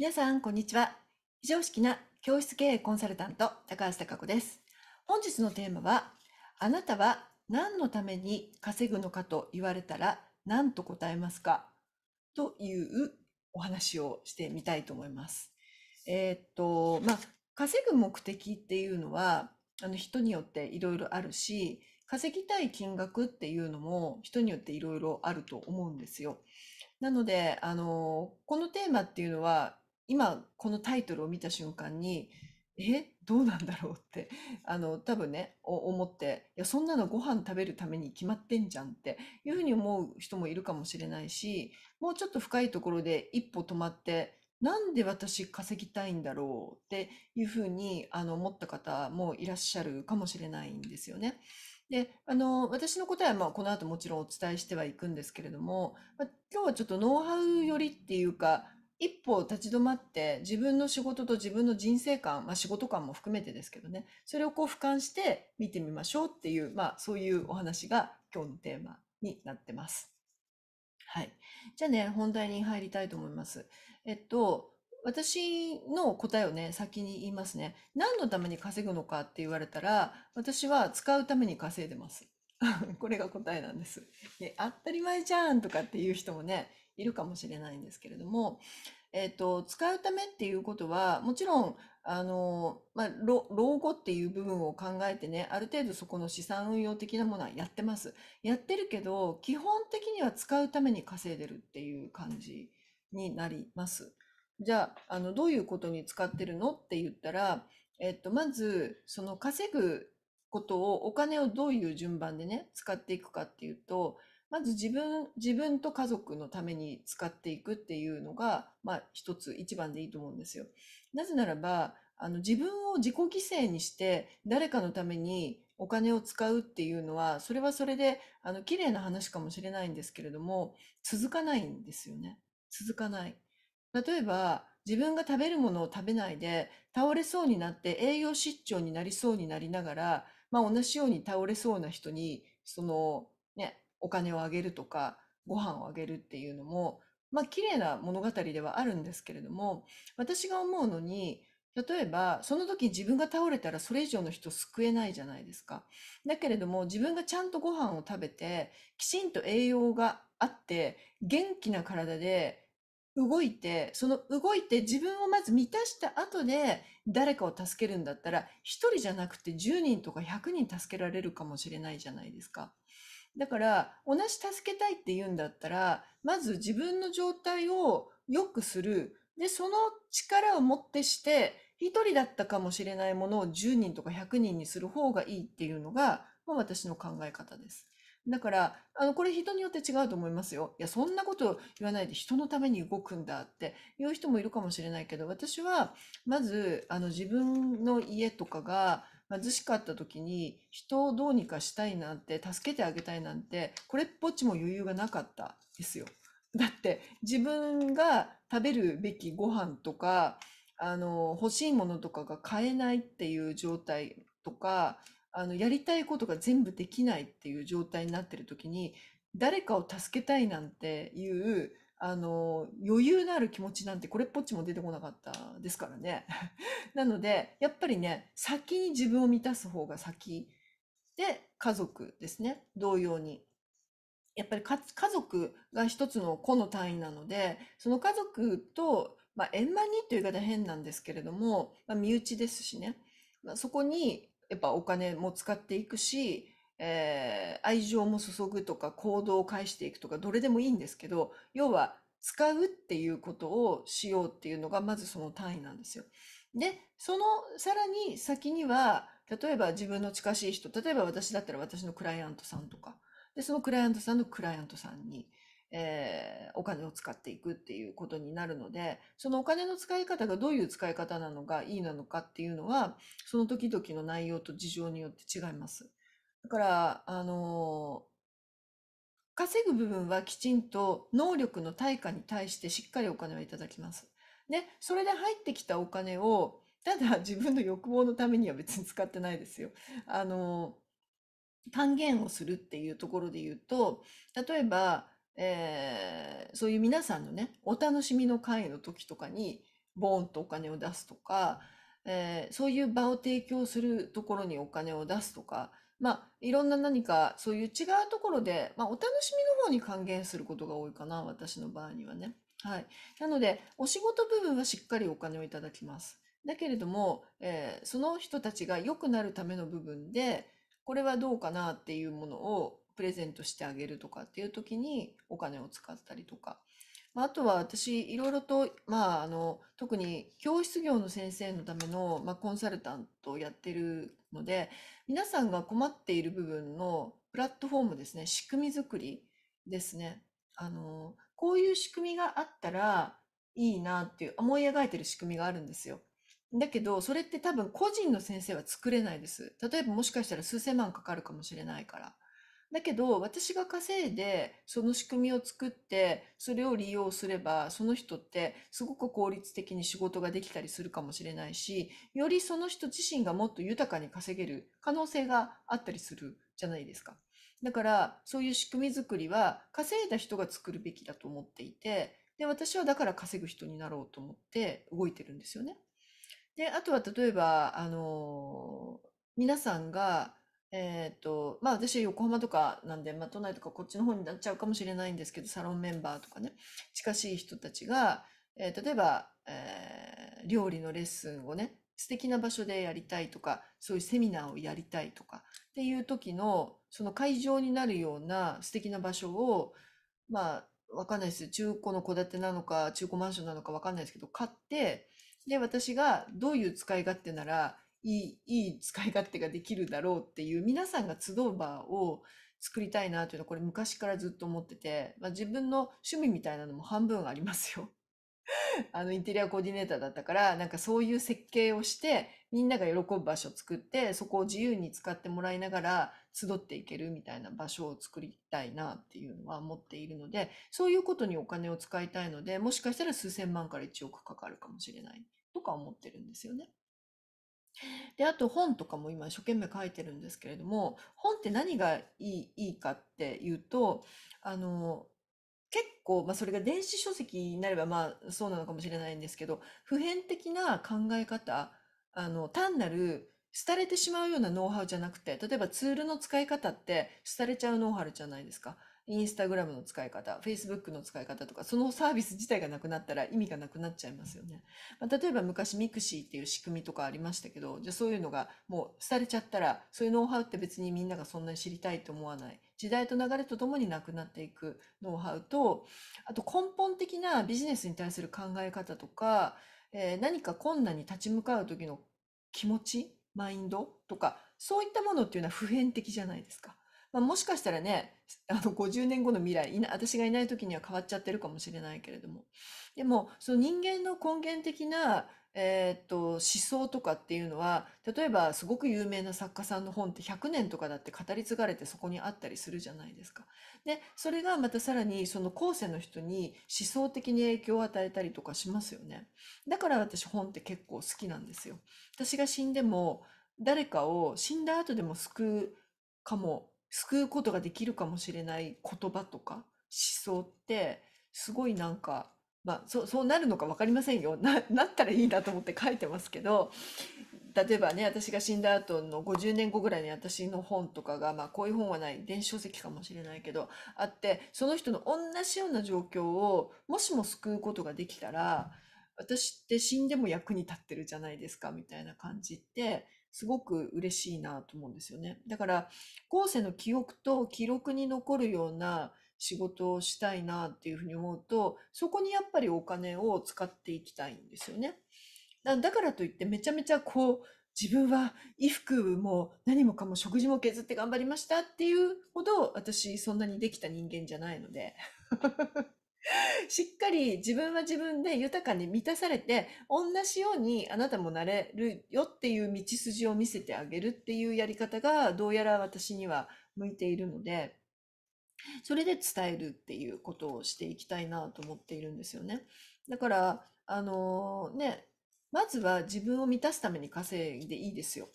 皆さん、こんにちは。非常識な教室経営コンサルタント、高橋貴子です。本日のテーマは、あなたは何のために稼ぐのかと言われたら何と答えますかというお話をしてみたいと思います。えー、っと、まあ、稼ぐ目的っていうのは、あの人によっていろいろあるし、稼ぎたい金額っていうのも人によっていろいろあると思うんですよ。なので、あの、このテーマっていうのは今このタイトルを見た瞬間にえどうなんだろうってあの多分ね思っていやそんなのご飯食べるために決まってんじゃんっていうふうに思う人もいるかもしれないしもうちょっと深いところで一歩止まってなんで私稼ぎたいんだろうっていうふうにあの思った方もいらっしゃるかもしれないんですよね。であの私の答えはまあこの後もちろんお伝えしてはいくんですけれども、ま今日はちょっとノウハウよりっていうか一歩立ち止まって自分の仕事と自分の人生観、まあ、仕事観も含めてですけどねそれをこう俯瞰して見てみましょうっていう、まあ、そういうお話が今日のテーマになってます。はい、じゃあね本題に入りたいと思います。えっと私の答えをね先に言いますね。何のために稼ぐのかって言われたら私は使うために稼いでます。これが答えなんです。当たり前じゃんとかっていう人もねいるかもしれないんですけれども、えっ、ー、と、使うためっていうことは、もちろん、あの、まあ、老後っていう部分を考えてね、ある程度そこの資産運用的なものはやってます。やってるけど、基本的には使うために稼いでるっていう感じになります。じゃあ、あの、どういうことに使ってるのって言ったら、えっと、まず、その稼ぐことを、お金をどういう順番でね、使っていくかっていうと、まず自分、自分と家族のために使っていくっていうのが、まあ一つ、一番でいいと思うんですよ。なぜならば、あの自分を自己犠牲にして誰かのためにお金を使うっていうのは、それはそれで、あの、綺麗な話かもしれないんですけれども、続かないんですよね。続かない。例えば、自分が食べるものを食べないで、倒れそうになって栄養失調になりそうになりながら、まあ同じように倒れそうな人に、その、ね、お金をあげるとか、ご飯をあげるっていうのも、まあ綺麗な物語ではあるんですけれども、私が思うのに、例えば、その時自分が倒れたらそれ以上の人救えないじゃないですか。だけれども、自分がちゃんとご飯を食べて、きちんと栄養があって、元気な体で動いて、その動いて自分をまず満たした後で誰かを助けるんだったら、一人じゃなくて10人とか100人助けられるかもしれないじゃないですか。だから、同じ助けたいって言うんだったら、まず自分の状態を良くする。で、その力をもってして、一人だったかもしれないものを10人とか100人にする方がいいっていうのが、まあ、私の考え方です。だから、あの、これ人によって違うと思いますよ。いや、そんなこと言わないで人のために動くんだっていう人もいるかもしれないけど、私は、まず、あの、自分の家とかが、貧しかった時に人をどうにかしたいなんて助けてあげたいなんてこれっぽっちも余裕がなかったですよ。だって自分が食べるべきご飯とかあの欲しいものとかが買えないっていう状態とかあのやりたいことが全部できないっていう状態になってる時に誰かを助けたいなんていうあの、余裕のある気持ちなんてこれっぽっちも出てこなかったですからね。なので、やっぱりね、先に自分を満たす方が先で、家族ですね、同様に。やっぱり家族が一つの個の単位なので、その家族と、まあ、円満にという言い方変なんですけれども、まあ、身内ですしね、まあ、そこにやっぱお金も使っていくし、えー、愛情も注ぐとか行動を返していくとかどれでもいいんですけど要は使うっていうことをしようっていうのがまずその単位なんですよ。でそのさらに先には例えば自分の近しい人例えば私だったら私のクライアントさんとかでそのクライアントさんのクライアントさんに、えー、お金を使っていくっていうことになるのでそのお金の使い方がどういう使い方なのがいいなのかっていうのはその時々の内容と事情によって違います。だから、あの稼ぐ部分はきちんと能力の対価に対してしっかりお金をいただきます。で、それで入ってきたお金を、ただ 自分の欲望のためには別に使ってないですよ。あの、還元をするっていうところで言うと、例えば、えー、そういう皆さんのね、お楽しみの会の時とかに、ボーンとお金を出すとか、えー、そういう場を提供するところにお金を出すとか、まあ、いろんな何かそういう違うところで、まあ、お楽しみの方に還元することが多いかな、私の場合にはね。はい。なので、お仕事部分はしっかりお金をいただきます。だけれども、えー、その人たちが良くなるための部分で、これはどうかなっていうものをプレゼントしてあげるとかっていう時にお金を使ったりとか。まあ、あとは私、いろいろと、まあ、あの、特に教室業の先生のための、まあ、コンサルタントをやってるので皆さんが困っている部分のプラットフォームですね仕組み作りですねあのこういう仕組みがあったらいいなっていう思い描いてる仕組みがあるんですよだけどそれって多分個人の先生は作れないです例えばもしかしたら数千万かかるかもしれないからだけど、私が稼いで、その仕組みを作って、それを利用すれば、その人ってすごく効率的に仕事ができたりするかもしれないし、よりその人自身がもっと豊かに稼げる可能性があったりするじゃないですか。だから、そういう仕組み作りは、稼いだ人が作るべきだと思っていて、で、私はだから稼ぐ人になろうと思って動いてるんですよね。で、あとは例えば、あの、皆さんが、えっと、まあ私横浜とかなんで、まあ都内とかこっちの方になっちゃうかもしれないんですけど、サロンメンバーとかね、近しい人たちが、えー、例えば、えー、料理のレッスンをね、素敵な場所でやりたいとか、そういうセミナーをやりたいとかっていう時の、その会場になるような素敵な場所を、まあ、わかんないです。中古の戸建てなのか、中古マンションなのかわかんないですけど、買って、で、私がどういう使い勝手ならいい、いい使い勝手ができるだろうっていう、皆さんが集う場を作りたいなというのは、これ昔からずっと思ってて、まあ、自分の趣味みたいなのも半分ありますよ。あの、インテリアコーディネーターだったから、なんかそういう設計をして、みんなが喜ぶ場所を作って、そこを自由に使ってもらいながら、集っていけるみたいな場所を作りたいなっていうのは思っているので、そういうことにお金を使いたいので、もしかしたら数千万から1億かかるかもしれないとか思ってるんですよね。で、あと本とかも今一生懸命書いてるんですけれども、本って何がいい、いいかっていうと、あの、結構、まあそれが電子書籍になればまあそうなのかもしれないんですけど、普遍的な考え方、あの、単なる廃れてしまうようなノウハウじゃなくて、例えばツールの使い方って廃れちゃうノウハウじゃないですか。インスタグラムの使い方、Facebook の使い方とか、そのサービス自体がなくなったら意味がなくなっちゃいますよね。まあ、例えば昔ミクシーっていう仕組みとかありましたけど、じゃあそういうのがもう廃れちゃったら、そういうノウハウって別にみんながそんなに知りたいと思わない。時代と流れとともになくなっていくノウハウと、あと根本的なビジネスに対する考え方とか、えー、何か困難に立ち向かう時の気持ち、マインドとか、そういったものっていうのは普遍的じゃないですか。まあ、もしかしたらね、あの50年後の未来、私がいない時には変わっちゃってるかもしれないけれども。でも、その人間の根源的な、えー、っと、思想とかっていうのは、例えばすごく有名な作家さんの本って100年とかだって語り継がれてそこにあったりするじゃないですか。で、それがまたさらにその後世の人に思想的に影響を与えたりとかしますよね。だから私本って結構好きなんですよ。私が死んでも誰かを死んだ後でも救うかも救うことができるかもしれない言葉とか思想ってすごいなんか、まあ、そそうなるのか分かりませんよ ななったらいいなと思って書いてますけど例えばね私が死んだ後の50年後ぐらいに私の本とかが、まあ、こういう本はない電子書籍かもしれないけどあってその人の同じような状況をもしも救うことができたら私って死んでも役に立ってるじゃないですかみたいな感じってすごく嬉しいなと思うんですよね。だから後世の記憶と記録に残るような仕事をしたいなっていうふうに思うとそこにやっぱりお金を使っていきたいんですよね。だからといってめちゃめちゃこう自分は衣服も何もかも食事も削って頑張りましたっていうほど私そんなにできた人間じゃないので しっかり自分は自分で豊かに満たされて、同じようにあなたもなれるよっていう道筋を見せてあげるっていうやり方が、どうやら私には向いているので、それで伝えるっていうことをしていきたいなと思っているんですよね。だから、あのー、ね、まずは自分を満たすために稼いでいいですよ。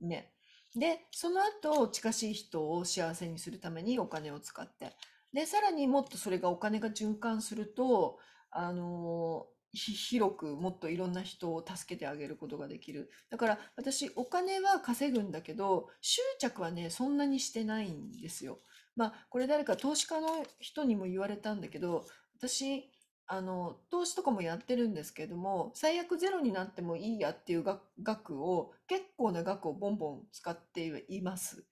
ね。で、その後、近しい人を幸せにするためにお金を使って。で、さらにもっとそれがお金が循環すると、あの広くもっといろんな人を助けてあげることができる。だから私お金は稼ぐんだけど執着はねそんなにしてないんですよ。まあこれ誰か投資家の人にも言われたんだけど私あの投資とかもやってるんですけども最悪ゼロになってもいいやっていう額を結構な額をボンボン使っています。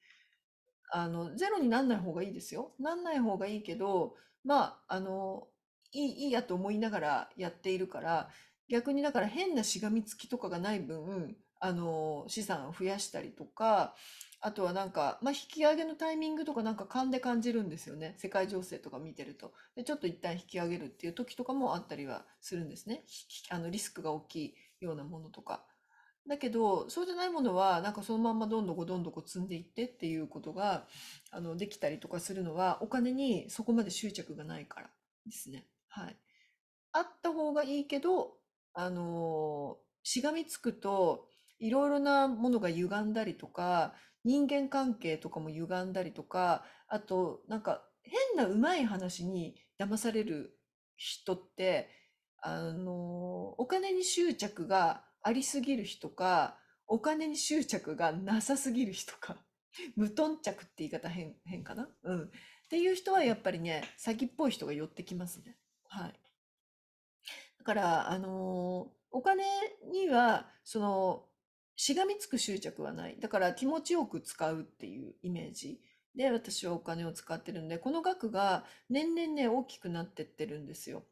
あの、ゼロになんない方がいいですよ。なんない方がいいけど、まあ、あの、いい、いいやと思いながらやっているから、逆にだから変なしがみつきとかがない分、あの、資産を増やしたりとか、あとはなんか、まあ、引き上げのタイミングとかなんか勘で感じるんですよね。世界情勢とか見てると。で、ちょっと一旦引き上げるっていう時とかもあったりはするんですね。あの、リスクが大きいようなものとか。だけど、そうじゃないものは、なんかそのまんまどんどこどんどこ積んでいってっていうことが、あの、できたりとかするのは、お金にそこまで執着がないからですね。はい。あった方がいいけど、あの、しがみつくと、いろいろなものが歪んだりとか、人間関係とかも歪んだりとか、あと、なんか、変なうまい話に騙される人って、あの、お金に執着がありすぎる人か、お金に執着がなさすぎる人か、無頓着って言い方変変かなうん。っていう人はやっぱりね、先っぽい人が寄ってきますね。はい。だから、あのお金には、その、しがみつく執着はない。だから気持ちよく使うっていうイメージで私はお金を使ってるんで、この額が年々ね、大きくなってってるんですよ。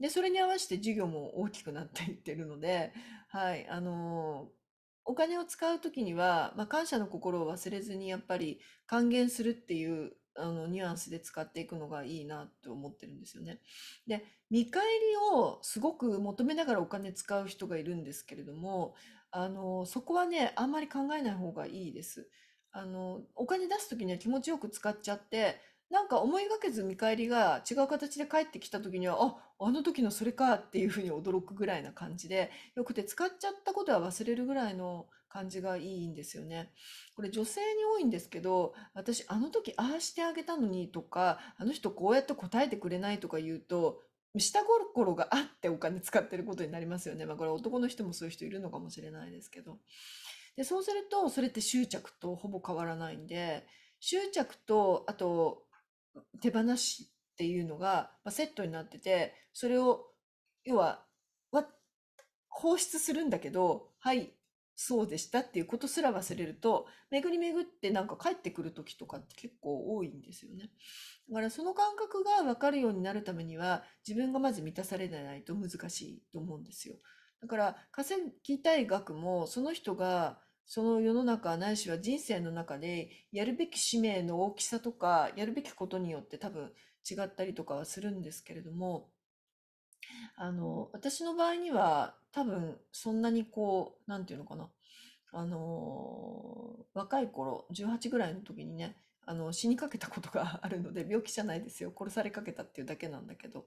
で、それに合わせて事業も大きくなっていってるので、はい、あのお金を使う時には、まあ、感謝の心を忘れずにやっぱり還元するっていうあのニュアンスで使っていくのがいいなと思ってるんですよね。で見返りをすごく求めながらお金使う人がいるんですけれどもあのそこはねあんまり考えない方がいいです。あのお金出す時には気持ちよく使っちゃってなんか思いがけず見返りが違う形で返ってきた時には、あ、あの時のそれかっていうふうに驚くぐらいな感じで、よくて使っちゃったことは忘れるぐらいの感じがいいんですよね。これ女性に多いんですけど、私あの時ああしてあげたのにとか、あの人こうやって答えてくれないとか言うと、下心があってお金使ってることになりますよね。まあこれ男の人もそういう人いるのかもしれないですけど。で、そうすると、それって執着とほぼ変わらないんで、執着と、あと、手放しっていうのが、まセットになっててそれを要は放出するんだけどはいそうでしたっていうことすら忘れると巡り巡ってなんか帰ってくる時とかって結構多いんですよね。だからその感覚が分かるようになるためには自分がまず満たされないと難しいと思うんですよ。だから稼ぎたい額もその人がその世の中ないしは人生の中でやるべき使命の大きさとかやるべきことによって多分違ったりとかはするんですけれどもあの私の場合には多分そんなにこう何て言うのかなあの若い頃18ぐらいの時にねあの死にかけたことが あるので病気じゃないですよ殺されかけたっていうだけなんだけど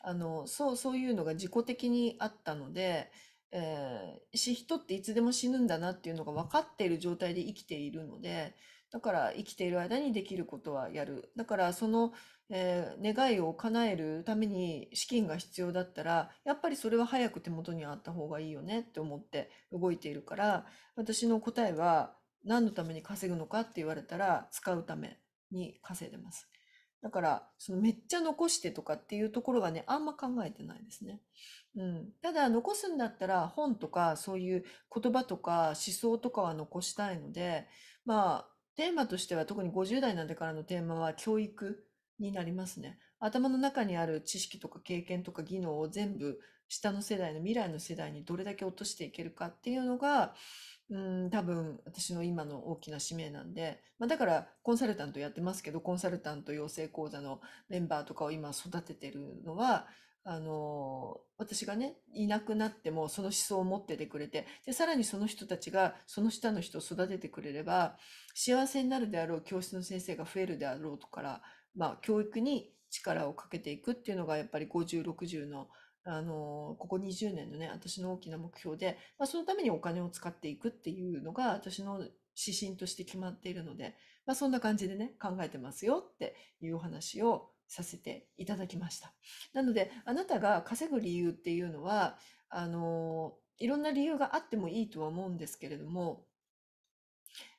あのそうそういうのが自己的にあったのでえー、し人っていつでも死ぬんだなっていうのが分かっている状態で生きているのでだから生きている間にできることはやるだからその、えー、願いを叶えるために資金が必要だったらやっぱりそれは早く手元にあった方がいいよねって思って動いているから私の答えは何のために稼ぐのかって言われたら使うために稼いでます。だからそのめっちゃ残してとかっていうところはねあんま考えてないですね。うん、ただ残すんだったら本とかそういう言葉とか思想とかは残したいので、まあ、テーマとしては特に50代なんでからのテーマは教育になりますね。頭の中にある知識とか経験とか技能を全部下の世代の未来の世代にどれだけ落としていけるかっていうのが、うん、多分私の今の大きな使命なんで、まあ、だからコンサルタントやってますけどコンサルタント養成講座のメンバーとかを今育ててるのはあの、私がね、いなくなってもその思想を持っててくれて、で、さらにその人たちがその下の人を育ててくれれば、幸せになるであろう教室の先生が増えるであろうとから、まあ、教育に力をかけていくっていうのが、やっぱり50、60の、あの、ここ20年のね、私の大きな目標で、まあ、そのためにお金を使っていくっていうのが、私の指針として決まっているので、まあ、そんな感じでね、考えてますよっていうお話をさせていただきました。なので、あなたが稼ぐ理由っていうのは、あの、いろんな理由があってもいいとは思うんですけれども、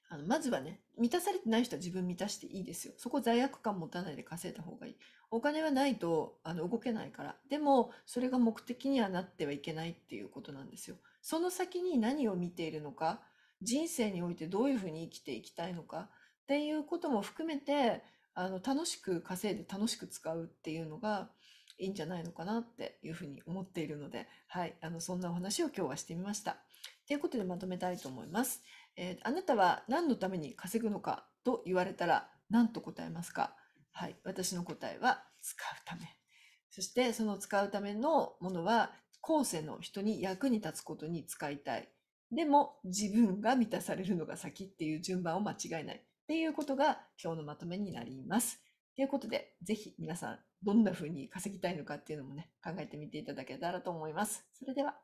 あのまずはね、満たされてない人は自分満たしていいですよ。そこ罪悪感持たないで稼いだ方がいい。お金はないとあの動けないから。でも、それが目的にはなってはいけないっていうことなんですよ。その先に何を見ているのか、人生においてどういうふうに生きていきたいのかっていうことも含めて、あの楽しく稼いで楽しく使うっていうのがいいんじゃないのかなっていうふうに思っているので、はい、あのそんなお話を今日はしてみました。ということでまとめたいと思います。えー、あなたは何のために稼ぐのかと言われたら何と答えますかはい、私の答えは使うため。そしてその使うためのものは後世の人に役に立つことに使いたい。でも自分が満たされるのが先っていう順番を間違えない。ていうことが今日のまとめになります。ということで、ぜひ皆さん、どんな風に稼ぎたいのかっていうのもね、考えてみていただけたらと思います。それでは。